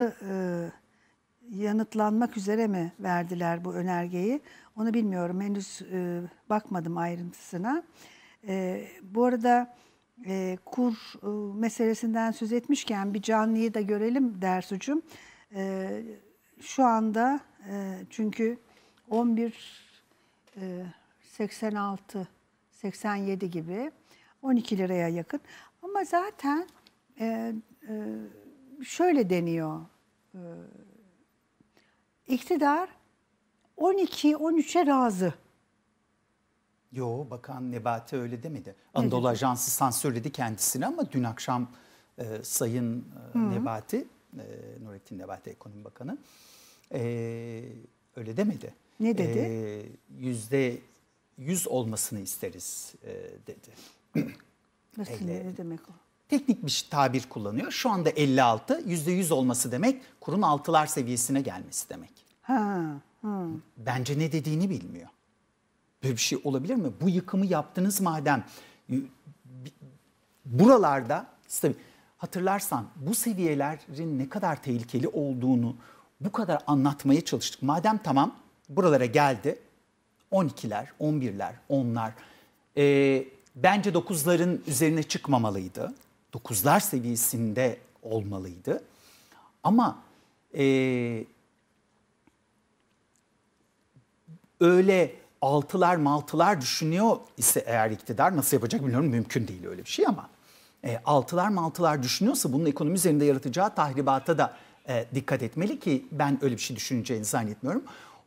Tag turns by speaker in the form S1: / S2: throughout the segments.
S1: E, yanıtlanmak üzere mi verdiler bu önergeyi? Onu bilmiyorum. Henüz e, bakmadım ayrıntısına. E, bu arada kur e, meselesinden söz etmişken bir canlıyı da görelim ders ucum. şu anda çünkü 11 86 87 gibi 12 liraya yakın. Ama zaten e, şöyle deniyor. Ee, iktidar 12-13'e razı.
S2: Yo bakan Nebati öyle demedi. Anadolu Ajansı sansürledi kendisini ama dün akşam e, Sayın e, Nebati, e, Nurettin Nebati Ekonomi Bakanı e, öyle demedi. Ne dedi? E, yüzde yüz olmasını isteriz e, dedi.
S1: Nasıl ne demek o?
S2: teknik bir tabir kullanıyor. Şu anda 56 %100 olması demek kurun altılar seviyesine gelmesi demek.
S1: Ha, ha.
S2: Bence ne dediğini bilmiyor. Böyle bir şey olabilir mi? Bu yıkımı yaptınız madem buralarda tabii hatırlarsan bu seviyelerin ne kadar tehlikeli olduğunu bu kadar anlatmaya çalıştık. Madem tamam buralara geldi 12'ler, 11'ler, 10'lar. Ee, bence 9'ların üzerine çıkmamalıydı. Dokuzlar seviyesinde olmalıydı. Ama e, öyle altılar maltılar düşünüyor ise eğer iktidar nasıl yapacak bilmiyorum mümkün değil öyle bir şey ama e, altılar maltılar düşünüyorsa bunun ekonomi üzerinde yaratacağı tahribata da e, dikkat etmeli ki ben öyle bir şey düşüneceğini zannetmiyorum.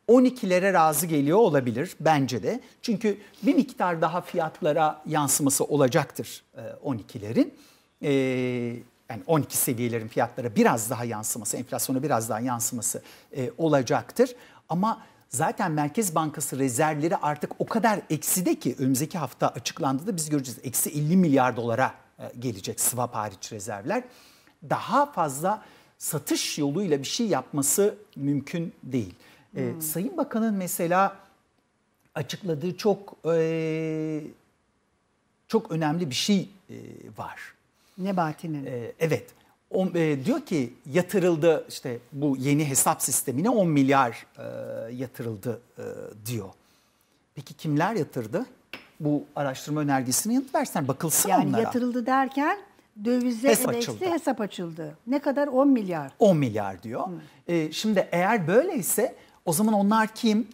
S2: 12'lere razı geliyor olabilir bence de. Çünkü bir miktar daha fiyatlara yansıması olacaktır e, 12'lerin e, yani 12 seviyelerin fiyatlara biraz daha yansıması, enflasyona biraz daha yansıması e, olacaktır. Ama zaten Merkez Bankası rezervleri artık o kadar ekside ki önümüzdeki hafta açıklandı da biz göreceğiz. Eksi 50 milyar dolara e, gelecek swap hariç rezervler. Daha fazla satış yoluyla bir şey yapması mümkün değil. E, hmm. E, Sayın Bakan'ın mesela açıkladığı çok e, çok önemli bir şey e, var. Nebati'nin. E, evet. O, e, diyor ki yatırıldı işte bu yeni hesap sistemine 10 milyar e, yatırıldı e, diyor. Peki kimler yatırdı? Bu araştırma önergesini yanıt versen bakılsın yani onlara. Yani
S1: yatırıldı derken dövize hesap açıldı. hesap açıldı. Ne kadar? 10 milyar.
S2: 10 milyar diyor. E, şimdi eğer böyleyse o zaman onlar kim?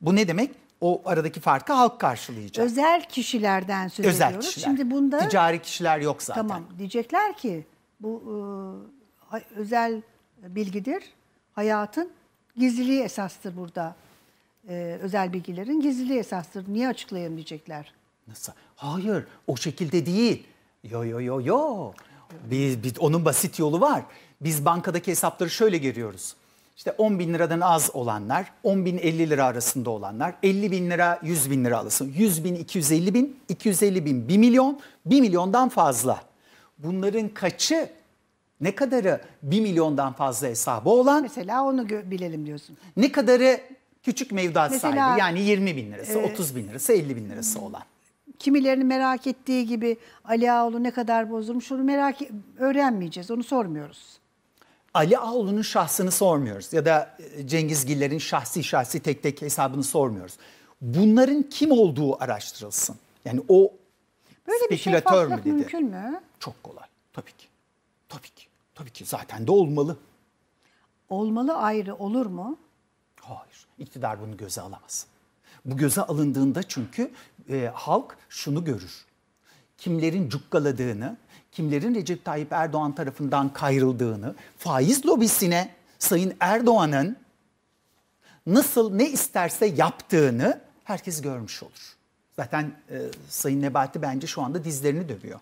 S2: Bu ne demek? O aradaki farkı halk karşılayacak.
S1: Özel kişilerden söz Özel ediyoruz. Kişiler. Şimdi bunda
S2: ticari kişiler yok zaten. Tamam.
S1: Diyecekler ki bu e, özel bilgidir. Hayatın gizliliği esastır burada. E, özel bilgilerin gizliliği esastır. Niye açıklayamayacaklar?
S2: Nasıl? Hayır, o şekilde değil. Yo yo yo yo. Biz, biz onun basit yolu var. Biz bankadaki hesapları şöyle giriyoruz. İşte 10 bin liradan az olanlar, 10 bin 50 lira arasında olanlar, 50 bin lira 100 bin lira alırsın. 100 bin 250 bin, 250 bin 1 milyon, 1 milyondan fazla. Bunların kaçı ne kadarı 1 milyondan fazla hesabı olan? Mesela onu bilelim diyorsun. Ne kadarı küçük mevduat Mesela, sahibi yani 20 bin lirası, e, 30 bin lirası, 50 bin lirası hmm. olan.
S1: Kimilerini merak ettiği gibi Ali Ağoğlu ne kadar bozulmuş onu merak öğrenmeyeceğiz onu sormuyoruz.
S2: Ali Ağulu'nun şahsını sormuyoruz ya da e, Cengiz Giller'in şahsi şahsi tek tek hesabını sormuyoruz. Bunların kim olduğu araştırılsın. Yani o Böyle bir şey mü dedi? mü? Çok kolay. Tabii ki. Tabii ki. Tabii ki zaten de olmalı.
S1: Olmalı ayrı olur mu?
S2: Hayır. İktidar bunu göze alamaz. Bu göze alındığında çünkü e, halk şunu görür. Kimlerin cukkaladığını, kimlerin Recep Tayyip Erdoğan tarafından kayrıldığını, faiz lobisine Sayın Erdoğan'ın nasıl ne isterse yaptığını herkes görmüş olur. Zaten e, Sayın Nebati bence şu anda dizlerini dövüyor.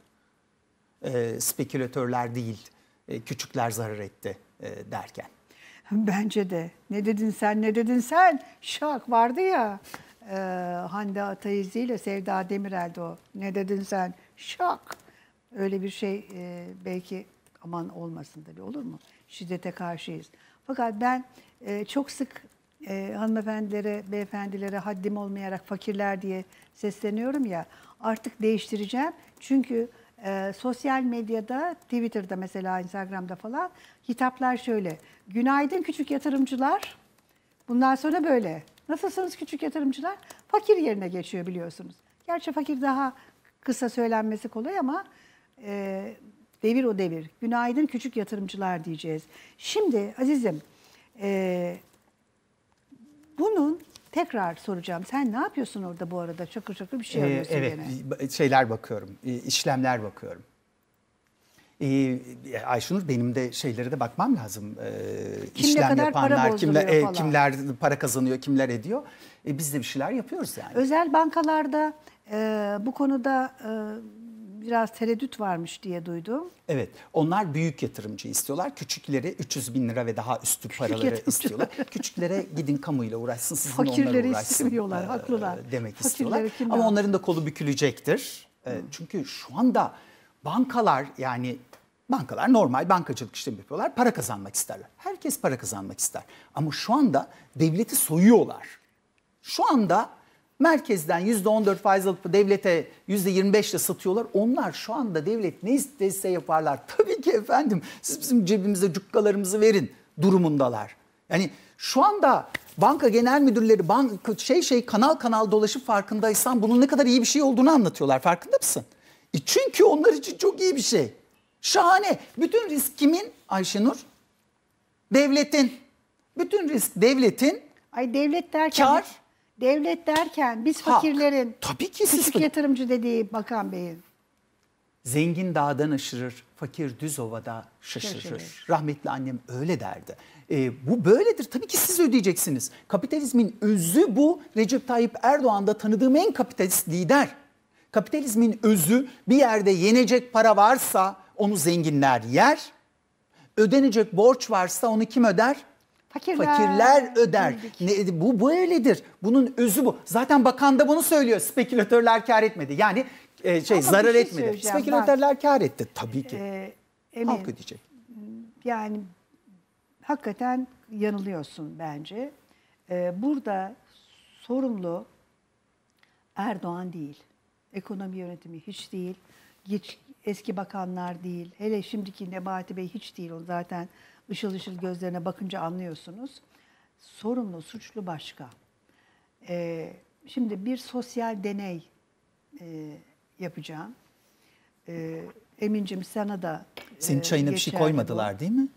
S2: E, spekülatörler değil, e, küçükler zarar etti e, derken.
S1: Bence de. Ne dedin sen, ne dedin sen? Şak vardı ya. E, Hande Ataizi ile Sevda Demirel'di o. Ne dedin sen? Şak. Öyle bir şey e, belki aman olmasın tabii olur mu? Şiddete karşıyız. Fakat ben e, çok sık e, hanımefendilere, beyefendilere haddim olmayarak fakirler diye sesleniyorum ya artık değiştireceğim. Çünkü e, sosyal medyada, Twitter'da mesela Instagram'da falan hitaplar şöyle. Günaydın küçük yatırımcılar. Bundan sonra böyle. Nasılsınız küçük yatırımcılar? Fakir yerine geçiyor biliyorsunuz. Gerçi fakir daha kısa söylenmesi kolay ama e, devir o devir. Günaydın küçük yatırımcılar diyeceğiz. Şimdi azizim e, bunun tekrar soracağım. Sen ne yapıyorsun orada bu arada? Çakır çakır bir şey yapıyorsun ee, evet,
S2: gene. şeyler bakıyorum. E, işlemler bakıyorum. Ee, Ayşenur benim de şeylere de bakmam lazım. Ee, kimle işlem kadar yapanlar, para kimler, e, kimler para kazanıyor, kimler ediyor. E, biz de bir şeyler yapıyoruz yani.
S1: Özel bankalarda e, bu konuda e, biraz tereddüt varmış diye duydum.
S2: Evet onlar büyük yatırımcı istiyorlar. Küçükleri 300 bin lira ve daha üstü Küçük paraları yatırımcı. istiyorlar. Küçüklere gidin kamuyla uğraşsın sizin Fakirleri onlara uğraşsın. istemiyorlar e, haklılar. E, demek Fakirleri istiyorlar kimden? ama onların da kolu bükülecektir. E, Hı. Çünkü şu anda bankalar yani Bankalar normal bankacılık işlemi yapıyorlar. Para kazanmak isterler. Herkes para kazanmak ister. Ama şu anda devleti soyuyorlar. Şu anda Merkezden %14 faiz alıp devlete %25 ile satıyorlar. Onlar şu anda devlet ne istese yaparlar. Tabii ki efendim siz bizim cebimize cukkalarımızı verin durumundalar. Yani şu anda banka genel müdürleri banka şey şey kanal kanal dolaşıp farkındaysan bunun ne kadar iyi bir şey olduğunu anlatıyorlar. Farkında mısın? E çünkü onlar için çok iyi bir şey. Şahane. Bütün risk kimin Ayşenur? Devletin. Bütün risk devletin. Ay devlet derken kar Devlet
S1: derken biz ha, fakirlerin, tabii ki küçük siz... yatırımcı dediği Bakan Bey'in.
S2: Zengin dağdan aşırır, fakir düz ovada şaşırır. şaşırır. Rahmetli annem öyle derdi. E, bu böyledir. Tabii ki siz ödeyeceksiniz. Kapitalizmin özü bu. Recep Tayyip Erdoğan'da tanıdığım en kapitalist lider. Kapitalizmin özü bir yerde yenecek para varsa onu zenginler yer. Ödenecek borç varsa onu kim öder? Fakirler, Fakirler öder. Ne, bu böyledir. Bunun özü bu. Zaten bakan da bunu söylüyor. Spekülatörler kar etmedi. Yani e, şey Ama zarar şey etmedi. Spekülatörler bak, kar etti tabii ki. E, Emin, Halk ödeyecek.
S1: Yani hakikaten yanılıyorsun bence. E, burada sorumlu Erdoğan değil. Ekonomi yönetimi hiç değil. Hiç eski bakanlar değil. Hele şimdiki Nebati Bey hiç değil. O zaten ışıl ışıl gözlerine bakınca anlıyorsunuz. Sorumlu, suçlu başka. Ee, şimdi bir sosyal deney e, yapacağım. Ee, Emin'cim sana da... E, Senin çayına bir şey koymadılar bu. değil mi?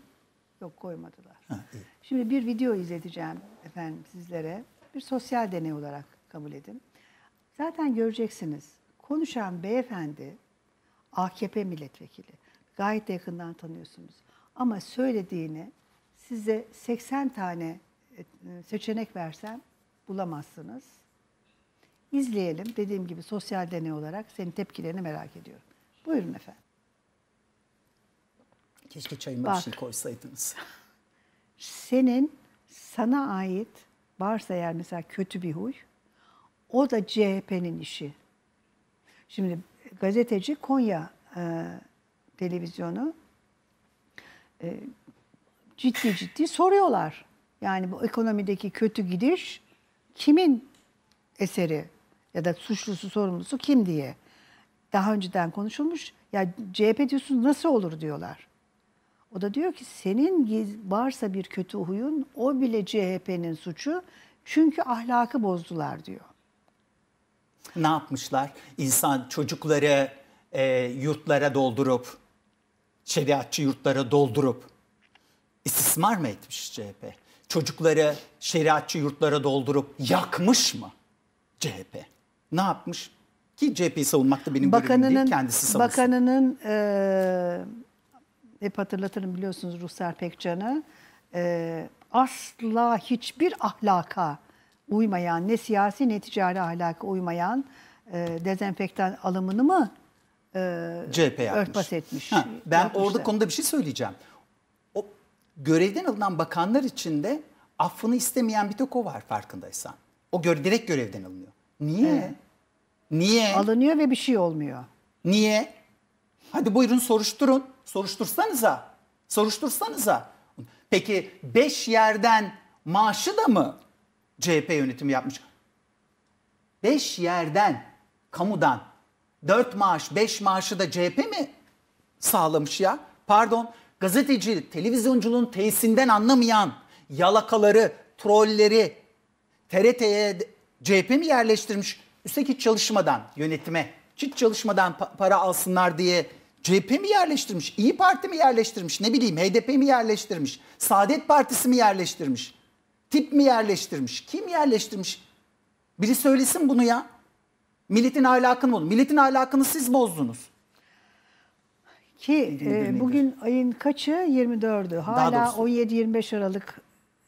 S1: Yok koymadılar. Ha, iyi. Şimdi bir video izleteceğim efendim sizlere. Bir sosyal deney olarak kabul edin. Zaten göreceksiniz. Konuşan beyefendi AKP milletvekili. Gayet de yakından tanıyorsunuz. Ama söylediğini size 80 tane e, seçenek versem bulamazsınız. İzleyelim. Dediğim gibi sosyal deney olarak senin tepkilerini merak ediyorum. Buyurun efendim.
S2: Keşke çayıma Bak, bir şey koysaydınız.
S1: Senin sana ait varsa eğer mesela kötü bir huy o da CHP'nin işi. Şimdi gazeteci Konya e, televizyonu e, ciddi ciddi soruyorlar. Yani bu ekonomideki kötü gidiş kimin eseri ya da suçlusu sorumlusu kim diye. Daha önceden konuşulmuş. Ya CHP diyorsun nasıl olur diyorlar. O da diyor ki senin varsa bir kötü huyun o bile CHP'nin suçu. Çünkü ahlakı bozdular diyor.
S2: Ne yapmışlar? İnsan çocukları e, yurtlara doldurup şeriatçı yurtlara doldurup istismar mı etmiş CHP? Çocukları şeriatçı yurtlara doldurup yakmış mı CHP? Ne yapmış? Ki CHP'yi savunmak da benim bakanının, değil, kendisi savunsun.
S1: Bakanının e, hep hatırlatırım biliyorsunuz Ruhsar Pekcan'ı e, asla hiçbir ahlaka uymayan ne siyasi ne ticari ahlaka uymayan e, dezenfektan alımını mı e, ee, CHP yapmış. örtbas
S2: etmiş. Ha, ben yapmışlar. orada konuda bir şey söyleyeceğim. O görevden alınan bakanlar içinde affını istemeyen bir tek o var farkındaysan. O gör, direkt görevden alınıyor. Niye? Evet. Niye? Alınıyor ve bir şey olmuyor. Niye? Hadi buyurun soruşturun. Soruştursanıza. Soruştursanıza. Peki 5 yerden maaşı da mı CHP yönetimi yapmış? 5 yerden, kamudan 4 maaş 5 maaşı da CHP mi sağlamış ya? Pardon gazeteci televizyonculuğun tesinden anlamayan yalakaları, trolleri TRT'ye CHP mi yerleştirmiş? Üstelik hiç çalışmadan yönetime, hiç çalışmadan pa- para alsınlar diye CHP mi yerleştirmiş? İyi Parti mi yerleştirmiş? Ne bileyim HDP mi yerleştirmiş? Saadet Partisi mi yerleştirmiş? Tip mi yerleştirmiş? Kim yerleştirmiş? Biri söylesin bunu ya. Milletin ahlakını bozdunuz. Milletin ahlakını siz bozdunuz.
S1: Ki e, bugün ayın kaçı? 24'ü. Hala 17-25 Aralık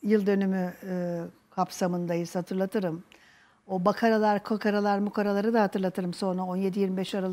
S1: e, yıl dönümü e, kapsamındayız hatırlatırım. O bakaralar, kokaralar, mukaraları da hatırlatırım sonra 17-25 Aralık.